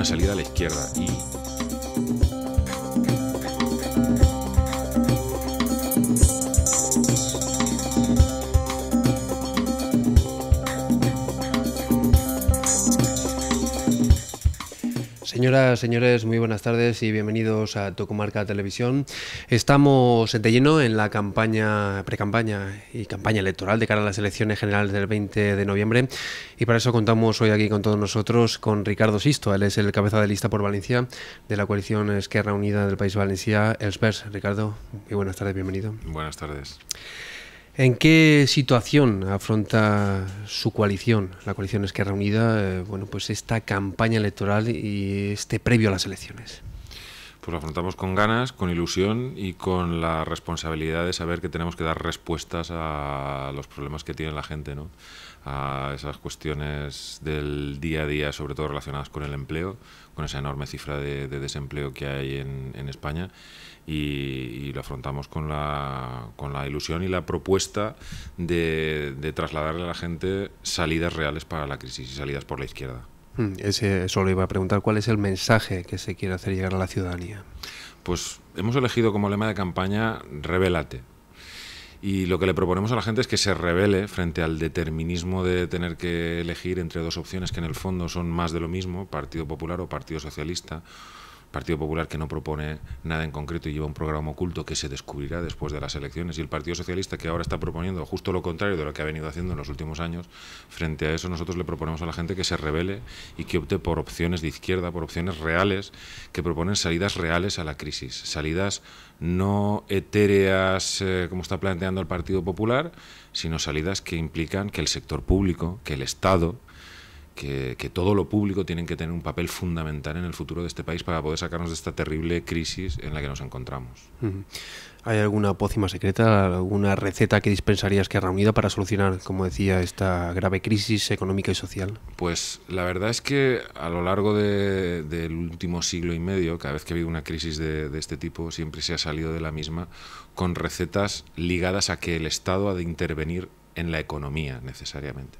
una salida a la izquierda y Señoras, señores, muy buenas tardes y bienvenidos a Tocomarca Televisión. Estamos te lleno en la campaña, pre-campaña y campaña electoral de cara a las elecciones generales del 20 de noviembre y para eso contamos hoy aquí con todos nosotros con Ricardo Sisto, él es el cabeza de lista por Valencia de la coalición Esquerra Unida del País Valencia, Elspers. Ricardo, muy buenas tardes, bienvenido. Buenas tardes. ¿En qué situación afronta su coalición, la coalición Esquerra Unida, reunido, eh, bueno, pues esta campaña electoral y este previo a las elecciones? pues lo afrontamos con ganas, con ilusión y con la responsabilidad de saber que tenemos que dar respuestas a los problemas que tiene la gente, ¿no? a esas cuestiones del día a día, sobre todo relacionadas con el empleo, con esa enorme cifra de, desempleo que hay en, España y, lo afrontamos con la, con la ilusión y la propuesta de, de trasladarle a la gente salidas reales para la crisis y salidas por la izquierda. Mm, ese, eso iba a preguntar, ¿cuál es el mensaje que se quiere hacer llegar a la ciudadanía? Pues hemos elegido como lema de campaña Revélate. Y lo que le proponemos a la gente es que se revele frente al determinismo de tener que elegir entre dos opciones que en el fondo son más de lo mismo, Partido Popular o Partido Socialista Partido Popular que no propone nada en concreto y lleva un programa oculto que se descubrirá después de las elecciones, y el Partido Socialista que ahora está proponiendo justo lo contrario de lo que ha venido haciendo en los últimos años, frente a eso nosotros le proponemos a la gente que se revele y que opte por opciones de izquierda, por opciones reales, que proponen salidas reales a la crisis, salidas no etéreas eh, como está planteando el Partido Popular, sino salidas que implican que el sector público, que el Estado, que, todo lo público tiene que tener un papel fundamental en el futuro de este país para poder sacarnos de esta terrible crisis en la que nos encontramos. ¿Hay alguna pócima secreta, alguna receta que dispensarías que ha reunido para solucionar, como decía, esta grave crisis económica y social? Pues la verdad es que a lo largo del último siglo y medio, cada vez que ha habido una crisis de este tipo, siempre se ha salido de la misma con recetas ligadas a que el Estado ha de intervenir en la economía necesariamente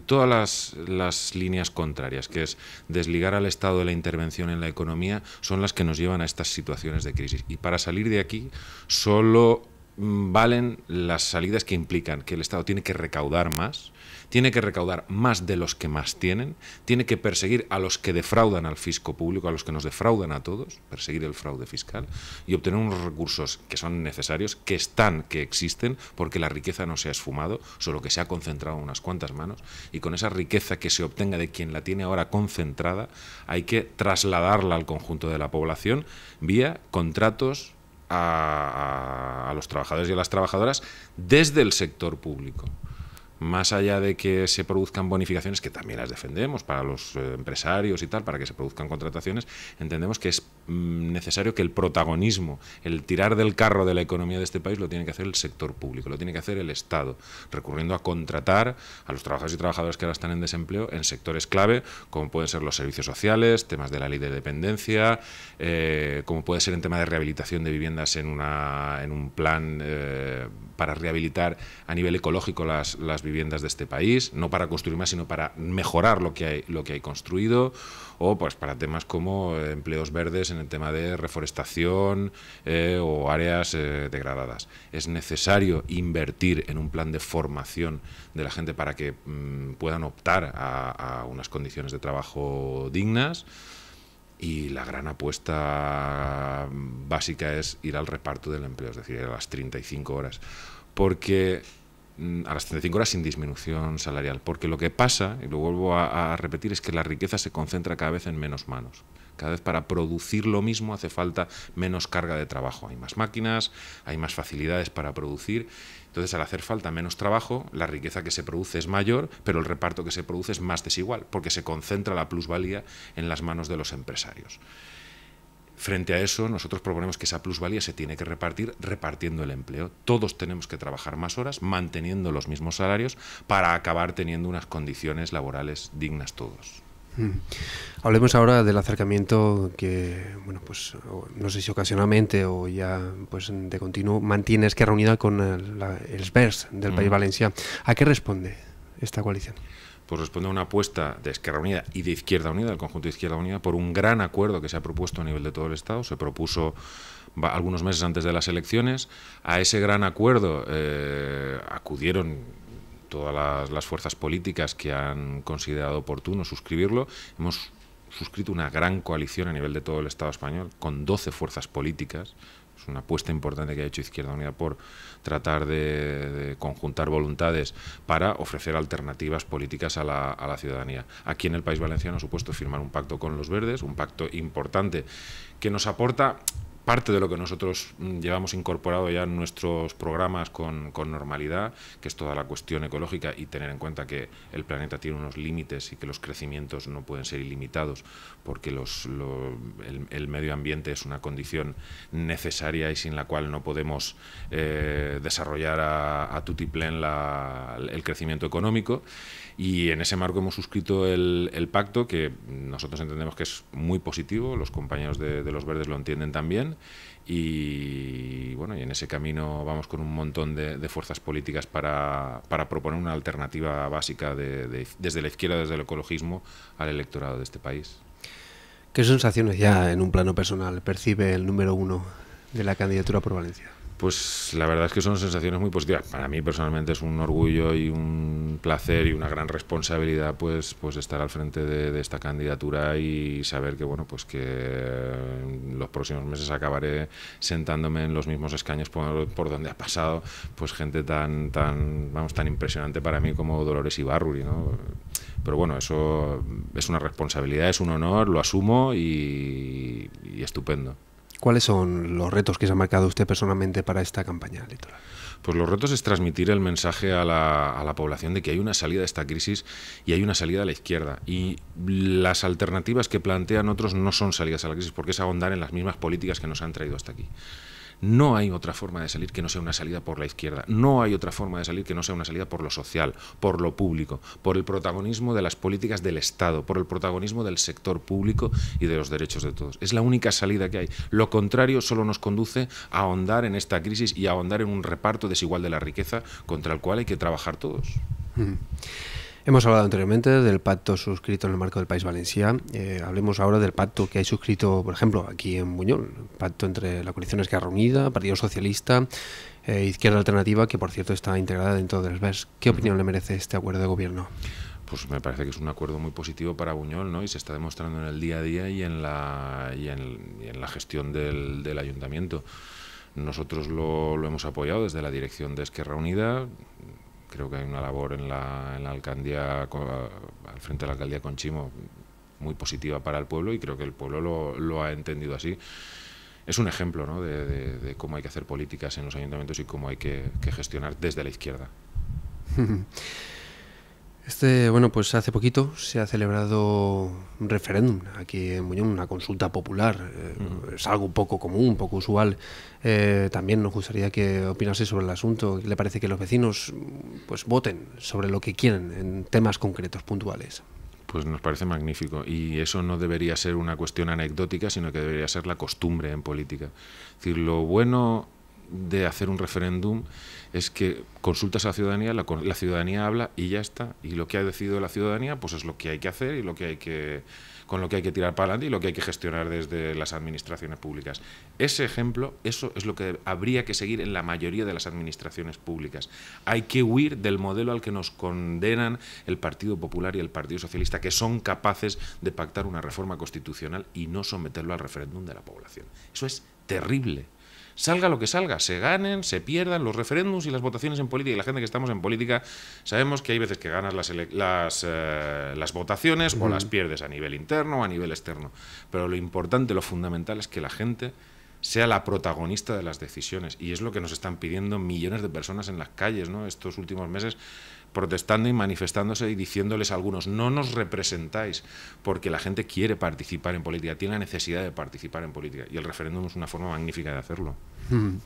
todas las, las, líneas contrarias, que es desligar al Estado de la intervención en la economía, son las que nos llevan a estas situaciones de crisis. Y para salir de aquí, solo Mm, valen las salidas que implican que el Estado tiene que recaudar más, tiene que recaudar más de los que más tienen, tiene que perseguir a los que defraudan al fisco público, a los que nos defraudan a todos, perseguir el fraude fiscal y obtener unos recursos que son necesarios, que están, que existen, porque la riqueza no se ha esfumado, solo que se ha concentrado en unas cuantas manos y con esa riqueza que se obtenga de quien la tiene ahora concentrada hay que trasladarla al conjunto de la población vía contratos a, los trabajadores y a las trabajadoras desde el sector público más allá de que se produzcan bonificaciones, que también las defendemos para los eh, empresarios y tal, para que se produzcan contrataciones, entendemos que es mm, necesario que el protagonismo, el tirar del carro de la economía de este país, lo tiene que hacer el sector público, lo tiene que hacer el Estado, recurriendo a contratar a los trabajadores y trabajadoras que ahora están en desempleo en sectores clave, como pueden ser los servicios sociales, temas de la ley de dependencia, eh, como puede ser en tema de rehabilitación de viviendas en, una, en un plan... Eh, para rehabilitar a nivel ecológico las, viviendas de este país, no para construir más, sino para mejorar lo que hay, lo que hay construido, o pues para temas como eh, empleos verdes en el tema de reforestación eh, o áreas eh, degradadas. Es necesario invertir en un plan de formación de la gente para que mm, puedan optar a, a unas condiciones de trabajo dignas. Y la gran apuesta básica es ir al reparto del empleo, es decir, a las 35 horas. Porque mm, a las 35 horas sin disminución salarial, porque lo que pasa, y lo vuelvo a repetir, es que la riqueza se concentra cada vez en menos manos. Cada vez para producir lo mismo hace falta menos carga de trabajo. Hay más máquinas, hay más facilidades para producir. Entonces, al hacer falta menos trabajo, la riqueza que se produce es mayor, pero el reparto que se produce es más desigual, porque se concentra la plusvalía en las manos de los empresarios. Frente a eso, nosotros proponemos que esa plusvalía se tiene que repartir repartiendo el empleo. Todos tenemos que trabajar más horas, manteniendo los mismos salarios, para acabar teniendo unas condiciones laborales dignas todos. Mm. Hablemos ahora del acercamiento que, bueno, pues no sé si ocasionalmente o ya pues de continuo mantiene Esquerra Unida con el, la, SBERS del País mm. valenciano. ¿A qué responde esta coalición? Pues responde a una apuesta de Esquerra Unida y de Izquierda Unida, del conjunto de Izquierda Unida, por un gran acuerdo que se ha propuesto a nivel de todo el Estado. Se propuso algunos meses antes de las elecciones. A ese gran acuerdo eh, acudieron todas las, fuerzas políticas que han considerado oportuno suscribirlo, hemos suscrito una gran coalición a nivel de todo el Estado español, con 12 fuerzas políticas. Es una apuesta importante que ha hecho Izquierda Unida por tratar de, conjuntar voluntades para ofrecer alternativas políticas a la, ciudadanía. Aquí en el País Valenciano supuesto firmar un pacto con los verdes, un pacto importante que nos aporta parte de lo que nosotros mm, llevamos incorporado ya en nuestros programas con, normalidad, que es toda la cuestión ecológica y tener en cuenta que el planeta tiene unos límites y que los crecimientos no pueden ser ilimitados porque el, medio ambiente es una condición necesaria y sin la cual no podemos eh, desarrollar a, tutiplén el crecimiento económico. Y en ese marco hemos suscrito el, pacto que nosotros entendemos que es muy positivo, los compañeros de los verdes lo entienden también y bueno, y en ese camino vamos con un montón de, fuerzas políticas para, proponer una alternativa básica desde la izquierda, desde el ecologismo, al electorado de este país. ¿Qué sensaciones ya en un plano personal percibe el número uno de la candidatura por Valencia? pues la verdad es que son sensaciones muy positivas. Para mí personalmente es un orgullo y un placer y una gran responsabilidad pues, pues estar al frente de, esta candidatura y saber que bueno pues que los próximos meses acabaré sentándome en los mismos escaños por, donde ha pasado pues gente tan tan vamos tan impresionante para mí como Dolores Ibarruri, ¿no? Pero bueno, eso es una responsabilidad, es un honor, lo asumo y estupendo. ¿Cuáles son los retos que se ha marcado usted personalmente para esta campaña electoral? Pues los retos es transmitir el mensaje a la, población de que hay una salida de esta crisis y hay una salida a la izquierda. Y las alternativas que plantean otros no son salidas a la crisis, porque es ahondar en las mismas políticas que nos han traído hasta aquí. No hay otra forma de salir que no sea una salida por la izquierda. No hay otra forma de salir que no sea una salida por lo social, por lo público, por el protagonismo de las políticas del Estado, por el protagonismo del sector público y de los derechos de todos. Es la única salida que hay. Lo contrario solo nos conduce a ahondar en esta crisis y a ahondar en un reparto desigual de la riqueza contra el cual hay que trabajar todos. Mm. Hemos hablado anteriormente del pacto suscrito en el marco del País Valencia. Eh, hablemos ahora del pacto que hay suscrito, por ejemplo, aquí en Buñol, pacto entre la coalición Esquerra Unida, Partido Socialista, eh, Izquierda Alternativa, que por cierto está integrada dentro del SBERS. ¿Qué opinión le merece este acuerdo de gobierno? pues me parece que es un acuerdo muy positivo para Buñol, ¿no? Y se está demostrando en el día a día y en la, y en, la gestión del, ayuntamiento. Nosotros lo, lo, hemos apoyado desde la dirección de Esquerra Unida. Creo que hay una labor en la, alcaldía, al frente de la alcaldía Conchimo, muy positiva para el pueblo y creo que el pueblo lo, ha entendido así. Es un ejemplo de, cómo hay que hacer políticas en los ayuntamientos y cómo hay que gestionar desde la izquierda. Este, bueno, pues hace poquito se ha celebrado un referéndum aquí en Buñón, una consulta popular. Eh, es algo poco común, poco usual. Eh, también nos gustaría que opinase sobre el asunto. ¿Le parece que los vecinos pues voten sobre lo que quieren en temas concretos, puntuales? Pues nos parece magnífico. Y eso no debería ser una cuestión anecdótica, sino que debería ser la costumbre en política. Es decir, lo bueno de hacer un referéndum es que consultas a la ciudadanía, la, ciudadanía habla y ya está. Y lo que ha decidido la ciudadanía, pues es lo que hay que hacer y lo que hay que con lo que hay que tirar para adelante y lo que hay que gestionar desde las administraciones públicas. Ese ejemplo, eso es lo que habría que seguir en la mayoría de las administraciones públicas. Hay que huir del modelo al que nos condenan el Partido Popular y el Partido Socialista, que son capaces de pactar una reforma constitucional y no someterlo al referéndum de la población. Eso es terrible salga lo que salga, se ganen, se pierdan los referéndums y las votaciones en política. Y la gente que estamos en política sabemos que hay veces que ganas las, eh, las, votaciones o las pierdes a nivel interno o a nivel externo. Pero lo importante, lo fundamental es que la gente sea la protagonista de las decisiones. Y es lo que nos están pidiendo millones de personas en las calles, Estos últimos meses protestando y manifestándose y diciéndoles a algunos, no nos representáis, porque la gente quiere participar en política, tiene la necesidad de participar en política. Y el referéndum es una forma magnífica de hacerlo. Mm.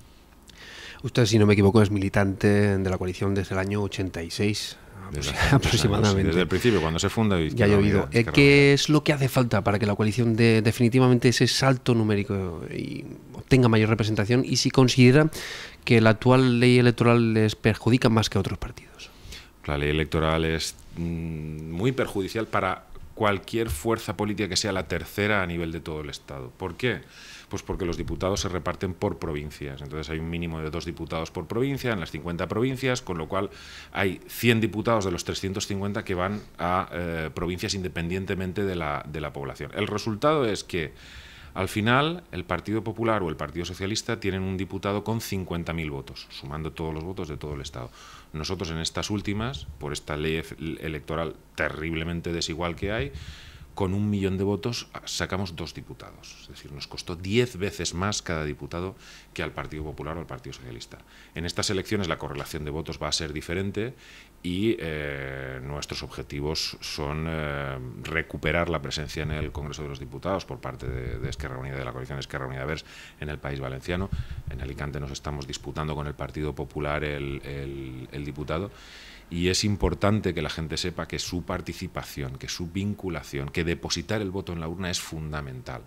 Usted, si no me equivoco, es militante de la coalición desde el año 86. Desde aproximadamente. Desde el principio, cuando se funda. ya ha llovido. Eh, ¿Qué es lo que hace falta para que la coalición de, definitivamente ese salto numérico y obtenga mayor representación? Y si considera que la actual ley electoral les perjudica más que a otros partidos. La ley electoral es mm, muy perjudicial para cualquier fuerza política que sea la tercera a nivel de todo el Estado. ¿Por qué? Pues porque los diputados se reparten por provincias. Entonces hay un mínimo de dos diputados por provincia en las 50 provincias, con lo cual hay 100 diputados de los 350 que van a eh, provincias independientemente de la, de la población. El resultado es que al final, el Partido Popular o el Partido Socialista tienen un diputado con 50.000 votos, sumando todos los votos de todo el Estado. Nosotros en estas últimas, por esta ley e-, electoral terriblemente desigual que hay, con un millón de votos ah, sacamos dos diputados. Es decir, nos costó diez veces más cada diputado que al Partido Popular o al Partido Socialista. En estas elecciones la correlación de votos va a ser diferente y eh, nuestros objetivos son eh, recuperar la presencia en el Congreso de los Diputados por parte de, Esquerra Unida, de la coalición Esquerra Unida Vers en el País Valenciano. En Alicante nos estamos disputando con el Partido Popular el diputado. Y es importante que la gente sepa que su participación, que su vinculación, que depositar el voto en la urna es fundamental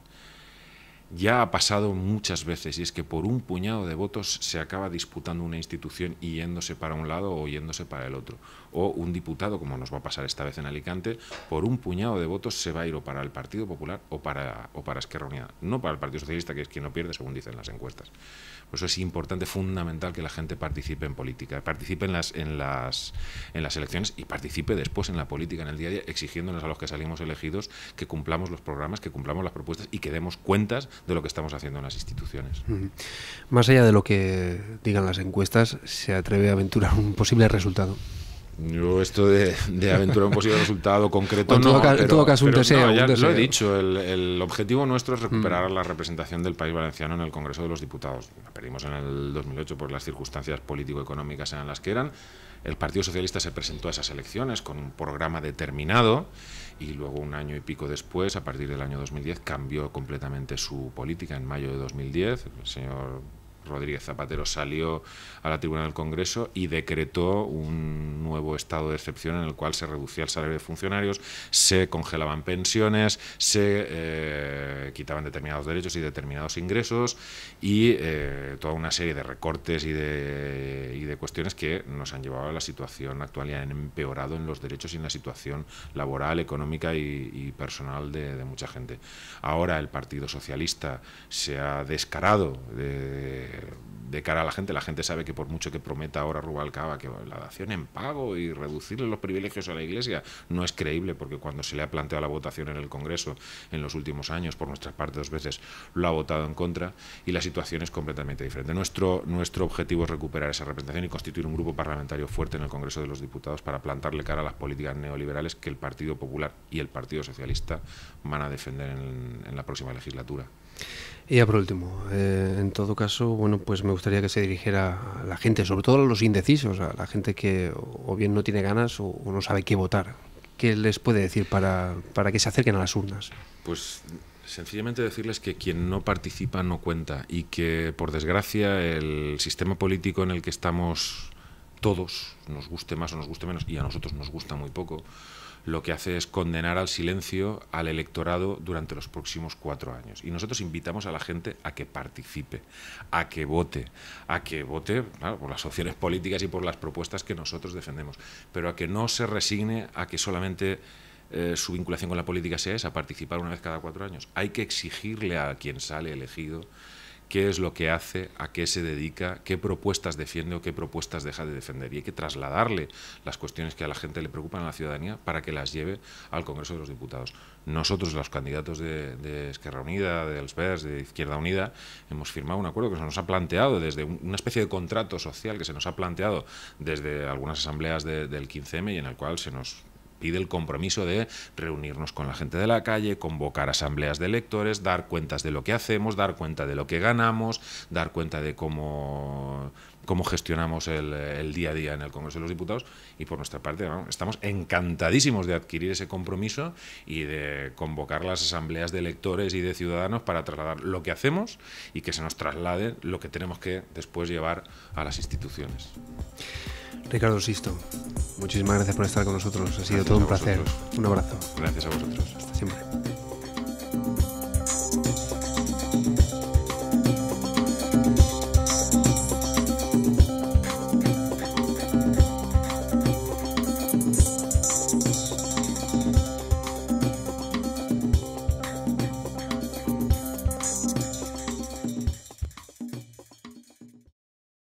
ya ha pasado muchas veces y es que por un puñado de votos se acaba disputando una institución y yéndose para un lado o yéndose para el otro. O un diputado, como nos va a pasar esta vez en Alicante, por un puñado de votos se va a ir o para el Partido Popular o para, o para Esquerra Unida. No para el Partido Socialista, que es quien no pierde, según dicen las encuestas. Por eso es importante, fundamental, que la gente participe en política, participe en las, en las, en las elecciones y participe después en la política, en el día a día, exigiéndonos a los que salimos elegidos que cumplamos los programas, que cumplamos las propuestas y que demos cuentas de lo que estamos haciendo en las instituciones. Más allá de lo que digan las encuestas, ¿se atreve a aventurar un posible resultado? Yo esto de, aventurar un posible resultado concreto no, todo caso un deseo, lo he dicho, el, objetivo nuestro es recuperar la representación del país valenciano en el Congreso de los Diputados. La perdimos en el 2008 por las circunstancias político-económicas eran las que eran. El Partido Socialista se presentó a esas elecciones con un programa determinado y luego un año y pico después, a partir del año 2010, cambió completamente su política en mayo de 2010. El señor Rodríguez Zapatero salió a la tribuna del Congreso y decretó un nuevo estado de excepción en el cual se reducía el salario de funcionarios, se congelaban pensiones, se eh, quitaban determinados derechos y determinados ingresos y eh, toda una serie de recortes y de, cuestiones que nos han llevado a la situación actual y han empeorado en los derechos y en la situación laboral, económica y, personal de, de mucha gente. Ahora el Partido Socialista se ha descarado de de cara a la gente, la gente sabe que por mucho que prometa ahora Rubalcaba que la dación en pago y reducirle los privilegios a la Iglesia, no es creíble porque cuando se le ha planteado la votación en el Congreso en los últimos años, por nuestra parte dos veces, lo ha votado en contra y la situación es completamente diferente. Nuestro, objetivo es recuperar esa representación y constituir un grupo parlamentario fuerte en el Congreso de los Diputados para plantarle cara a las políticas neoliberales que el Partido Popular y el Partido Socialista van a defender en la próxima legislatura. Y ya por último, eh, en todo caso, bueno, pues me gustaría que se dirigiera a la gente, sobre todo a los indecisos, a la gente que o bien no tiene ganas o, o no sabe qué votar. ¿Qué les puede decir para, para que se acerquen a las urnas? Pues Sencillamente decirles que quien no participa no cuenta y que, por desgracia, el sistema político en el que estamos todos, nos guste más o nos guste menos, y a nosotros nos gusta muy poco, lo que hace es condenar al silencio al electorado durante los próximos cuatro años. Y nosotros invitamos a la gente a que participe, a que vote, a que vote por las opciones políticas y por las propuestas que nosotros defendemos, pero a que no se resigne a que solamente eh, su vinculación con la política sea esa, participar una vez cada cuatro años. Hay que exigirle a quien sale elegido qué es lo que hace, a qué se dedica, qué propuestas defiende o qué propuestas deja de defender. Y hay que trasladarle las cuestiones que a la gente le preocupan a la ciudadanía para que las lleve al Congreso de los Diputados. Nosotros, los candidatos de, Esquerra Unida, de Elsberg, de Izquierda Unida, hemos firmado un acuerdo que se nos ha planteado desde una especie de contrato social que se nos ha planteado desde algunas asambleas del 15M y en el cual se nos pide el compromiso de reunirnos con la gente de la calle, convocar asambleas de electores, dar cuentas de lo que hacemos, dar cuenta de lo que ganamos, dar cuenta de cómo, cómo gestionamos el, día a día en el Congreso de los Diputados. Y por nuestra parte, estamos encantadísimos de adquirir ese compromiso y de convocar las asambleas de electores y de ciudadanos para trasladar lo que hacemos y que se nos traslade lo que tenemos que después llevar a las instituciones. Ricardo Sisto, Muchísimas gracias por estar con nosotros. Ha sido todo un placer. Un abrazo. Gracias a vosotros. Hasta siempre.